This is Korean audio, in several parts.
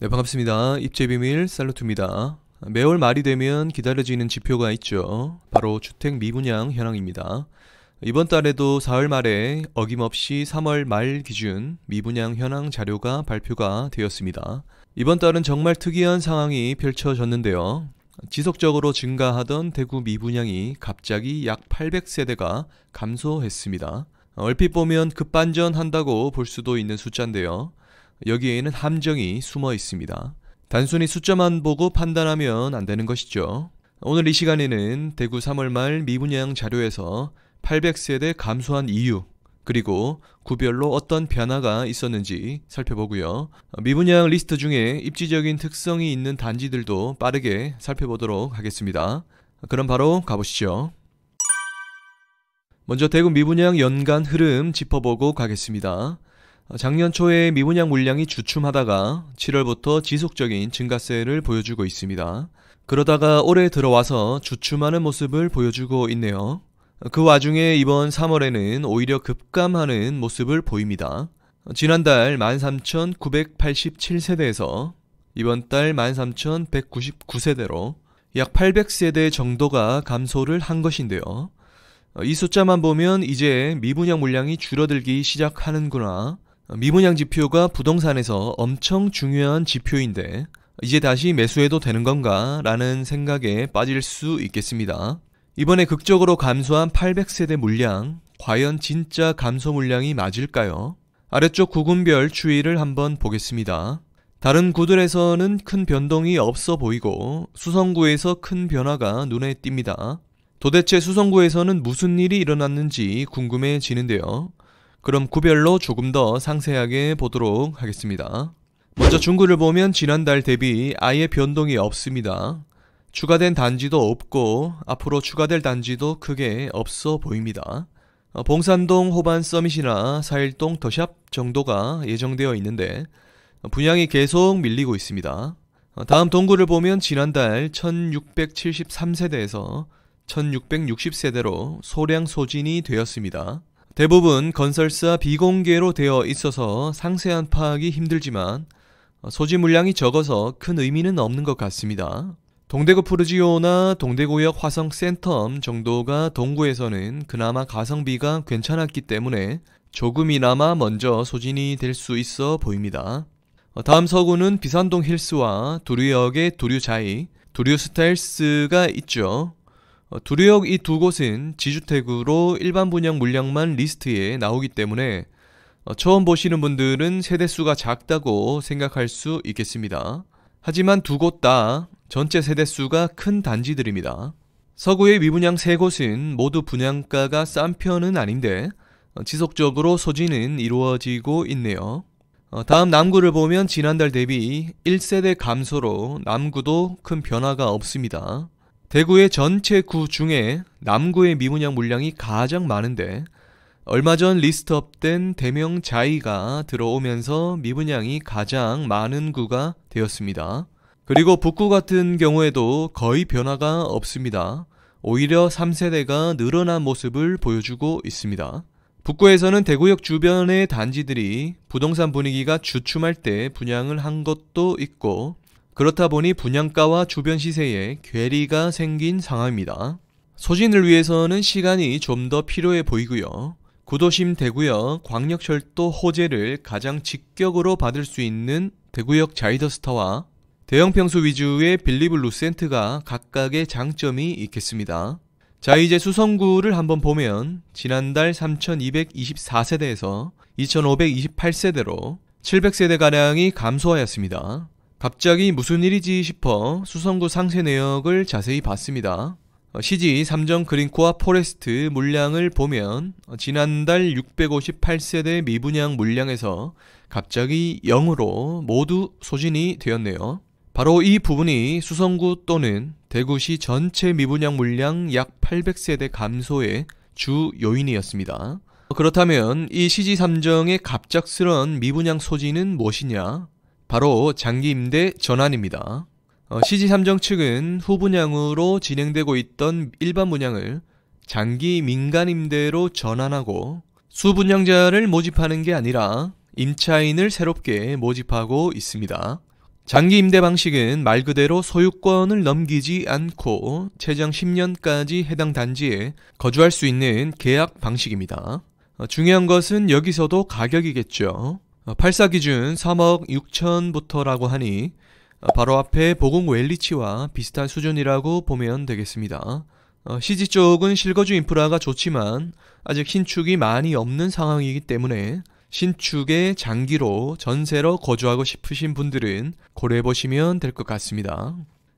네, 반갑습니다. 입제비밀 살로트입니다 매월 말이 되면 기다려지는 지표가 있죠. 바로 주택 미분양 현황입니다. 이번 달에도 4월 말에 어김없이 3월 말 기준 미분양 현황 자료가 발표가 되었습니다. 이번 달은 정말 특이한 상황이 펼쳐졌는데요. 지속적으로 증가하던 대구 미분양이 갑자기 약 800세대가 감소했습니다. 얼핏 보면 급반전한다고 볼 수도 있는 숫자인데요. 여기에는 함정이 숨어 있습니다. 단순히 숫자만 보고 판단하면 안 되는 것이죠. 오늘 이 시간에는 대구 3월 말 미분양 자료에서 800세대 감소한 이유, 그리고 구별로 어떤 변화가 있었는지 살펴보고요. 미분양 리스트 중에 입지적인 특성이 있는 단지들도 빠르게 살펴보도록 하겠습니다. 그럼 바로 가보시죠. 먼저 대구 미분양 연간 흐름 짚어보고 가겠습니다. 어, 작년 초에 미분양 물량이 주춤하다가 7월부터 지속적인 증가세를 보여주고 있습니다. 그러다가 올해 들어와서 주춤하는 모습을 보여주고 있네요. 그 와중에 이번 3월에는 오히려 급감하는 모습을 보입니다. 지난달 13,987세대에서 이번 달 13,199세대로 약 800세대 정도가 감소를 한 것인데요. 어, 이 숫자만 보면 이제 미분양 물량이 줄어들기 시작하는구나 미분양 지표가 부동산에서 엄청 중요한 지표인데 이제 다시 매수해도 되는 건가 라는 생각에 빠질 수 있겠습니다. 이번에 극적으로 감소한 800세대 물량, 과연 진짜 감소 물량이 맞을까요? 아래쪽 구군별 추이를 한번 보겠습니다. 다른 구들에서는 큰 변동이 없어 보이고 수성구에서 큰 변화가 눈에 띕니다. 도대체 수성구에서는 무슨 일이 일어났는지 궁금해지는데요. 그럼 구별로 조금 더 상세하게 보도록 하겠습니다. 먼저 중구를 보면 지난달 대비 아예 변동이 없습니다. 추가된 단지도 없고 앞으로 추가될 단지도 크게 없어 보입니다. 어, 봉산동 호반 서밋이나 사일동 더샵 정도가 예정되어 있는데 분양이 계속 밀리고 있습니다. 어, 다음 동구를 보면 지난달 1673세대에서 1660세대로 소량 소진이 되었습니다. 대부분 건설사 비공개로 되어 있어서 상세한 파악이 힘들지만 소지 물량이 적어서 큰 의미는 없는 것 같습니다. 동대구 푸르지오나 동대구역 화성 센텀 정도가 동구에서는 그나마 가성비가 괜찮았기 때문에 조금이나마 먼저 소진이 될 수 있어 보입니다. 다음 서구는 비산동 힐스와 두류역의 두류 자이, 두류 스타일스가 있죠. 어, 두려역이 두 곳은 지주택으로 일반 분양 물량만 리스트에 나오기 때문에 어, 처음 보시는 분들은 세대수가 작다고 생각할 수 있겠습니다. 하지만 두 곳 다 전체 세대수가 큰 단지들입니다. 서구의 미분양 세 곳은 모두 분양가가 싼 편은 아닌데 어, 지속적으로 소진은 이루어지고 있네요. 다음 남구를 보면 지난달 대비 1세대 감소로 남구도 큰 변화가 없습니다. 대구의 전체 구 중에 남구의 미분양 물량이 가장 많은데 얼마 전 리스트업된 대명 자이가 들어오면서 미분양이 가장 많은 구가 되었습니다. 그리고 북구 같은 경우에도 거의 변화가 없습니다. 오히려 3세대가 늘어난 모습을 보여주고 있습니다. 북구에서는 대구역 주변의 단지들이 부동산 분위기가 주춤할 때 분양을 한 것도 있고 그렇다 보니 분양가와 주변 시세에 괴리가 생긴 상황입니다. 소진을 위해서는 시간이 좀 더 필요해 보이고요. 구도심 대구역 광역철도 호재를 가장 직격으로 받을 수 있는 대구역 자이더스타와 대형평수 위주의 빌리블 루센트가 각각의 장점이 있겠습니다. 자 이제 수성구를 한번 보면 지난달 3224세대에서 2528세대로 700세대가량이 감소하였습니다. 갑자기 무슨 일이지 싶어 수성구 상세 내역을 자세히 봤습니다. 어, CG 3정 그린코와 포레스트 물량을 보면 지난달 658세대 미분양 물량에서 갑자기 0으로 모두 소진이 되었네요. 바로 이 부분이 수성구 또는 대구시 전체 미분양 물량 약 800세대 감소의 주 요인이었습니다. 그렇다면 이 CG 3정의 갑작스런 미분양 소진은 무엇이냐? 바로 장기 임대 전환입니다. 어, CG3정 측은 후분양으로 진행되고 있던 일반 분양을 장기 민간 임대로 전환하고 수분양자를 모집하는 게 아니라 임차인을 새롭게 모집하고 있습니다. 장기 임대 방식은 말 그대로 소유권을 넘기지 않고 최장 10년까지 해당 단지에 거주할 수 있는 계약 방식입니다. 어, 중요한 것은 여기서도 가격이겠죠. 8사 어, 기준 3억 6천부터라고 하니 어, 바로 앞에 보공 웰리치와 비슷한 수준이라고 보면 되겠습니다. 어, CG 쪽은 실거주 인프라가 좋지만 아직 신축이 많이 없는 상황이기 때문에 신축의 장기로 전세로 거주하고 싶으신 분들은 고려해 보시면 될 것 같습니다.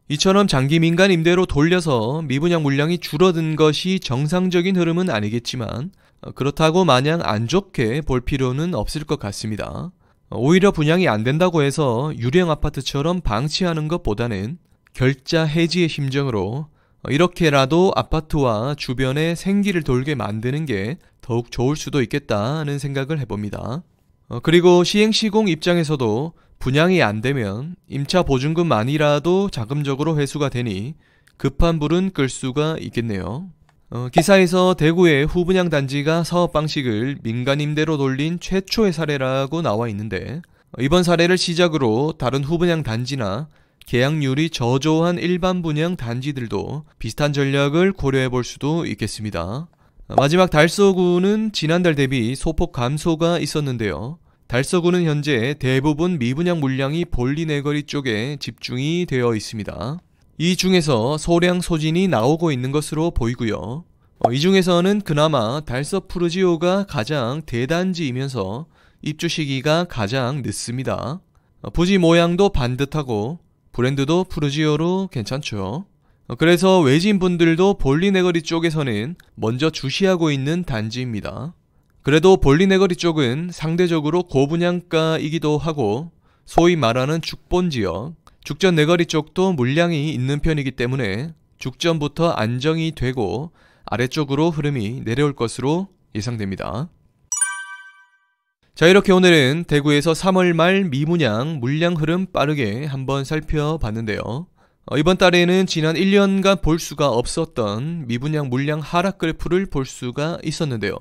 이처럼 장기 민간 임대로 돌려서 미분양 물량이 줄어든 것이 정상적인 흐름은 아니겠지만 어, 그렇다고 마냥 안 좋게 볼 필요는 없을 것 같습니다. 오히려 분양이 안 된다고 해서 유령 아파트처럼 방치하는 것보다는 결자 해지의 심정으로 이렇게라도 아파트와 주변에 생기를 돌게 만드는 게 더욱 좋을 수도 있겠다는 생각을 해봅니다. 어, 그리고 시행시공 입장에서도 분양이 안 되면 임차 보증금만이라도 자금적으로 회수가 되니 급한 불은 끌 수가 있겠네요. 어, 기사에서 대구의 후분양 단지가 사업 방식을 민간 임대로 돌린 최초의 사례라고 나와 있는데 이번 사례를 시작으로 다른 후분양 단지나 계약률이 저조한 일반 분양 단지들도 비슷한 전략을 고려해 볼 수도 있겠습니다. 마지막 달서구는 지난달 대비 소폭 감소가 있었는데요. 달서구는 현재 대부분 미분양 물량이 볼리네거리 쪽에 집중이 되어 있습니다. 이 중에서 소량 소진이 나오고 있는 것으로 보이고요. 어, 이 중에서는 그나마 달서 프르지오가 가장 대단지이면서 입주 시기가 가장 늦습니다. 어, 부지 모양도 반듯하고 브랜드도 프르지오로 괜찮죠. 어, 그래서 외진분들도 볼리네거리 쪽에서는 먼저 주시하고 있는 단지입니다. 그래도 볼리네거리 쪽은 상대적으로 고분양가이기도 하고 소위 말하는 죽본지역 죽전 내거리 쪽도 물량이 있는 편이기 때문에 죽전부터 안정이 되고 아래쪽으로 흐름이 내려올 것으로 예상됩니다. 자 이렇게 오늘은 대구에서 3월 말 미분양 물량 흐름 빠르게 한번 살펴봤는데요. 어, 이번 달에는 지난 1년간 볼 수가 없었던 미분양 물량 하락 그래프를 볼 수가 있었는데요.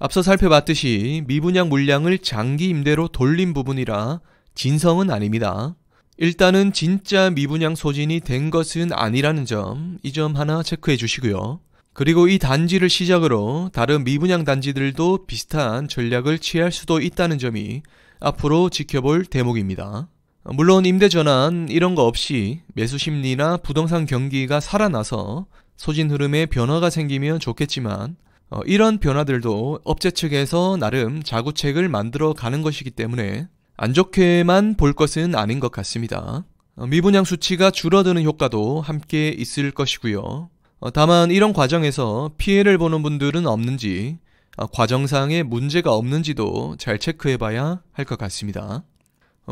앞서 살펴봤듯이 미분양 물량을 장기 임대로 돌린 부분이라 진성은 아닙니다. 일단은 진짜 미분양 소진이 된 것은 아니라는 점, 이 점 하나 체크해 주시고요. 그리고 이 단지를 시작으로 다른 미분양 단지들도 비슷한 전략을 취할 수도 있다는 점이 앞으로 지켜볼 대목입니다. 물론 임대 전환 이런 거 없이 매수 심리나 부동산 경기가 살아나서 소진 흐름에 변화가 생기면 좋겠지만 어, 이런 변화들도 업체 측에서 나름 자구책을 만들어 가는 것이기 때문에 안 좋게만 볼 것은 아닌 것 같습니다. 어, 미분양 수치가 줄어드는 효과도 함께 있을 것이고요. 어, 다만 이런 과정에서 피해를 보는 분들은 없는지 어, 과정상의 문제가 없는지도 잘 체크해봐야 할 것 같습니다.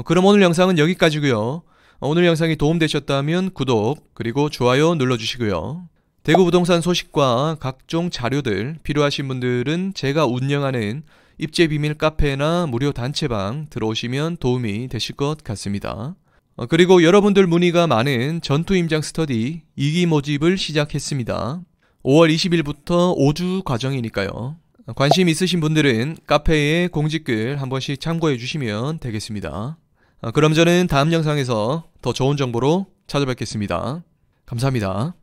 그럼 오늘 영상은 여기까지고요. 오늘 영상이 도움되셨다면 구독 그리고 좋아요 눌러주시고요. 대구 부동산 소식과 각종 자료들 필요하신 분들은 제가 운영하는 입제 비밀 카페나 무료 단체방 들어오시면 도움이 되실 것 같습니다. 어, 그리고 여러분들 문의가 많은 전투 임장 스터디 2기 모집을 시작했습니다. 5월 20일부터 5주 과정이니까요. 관심 있으신 분들은 카페에 공지글 한 번씩 참고해 주시면 되겠습니다. 어, 그럼 저는 다음 영상에서 더 좋은 정보로 찾아뵙겠습니다. 감사합니다.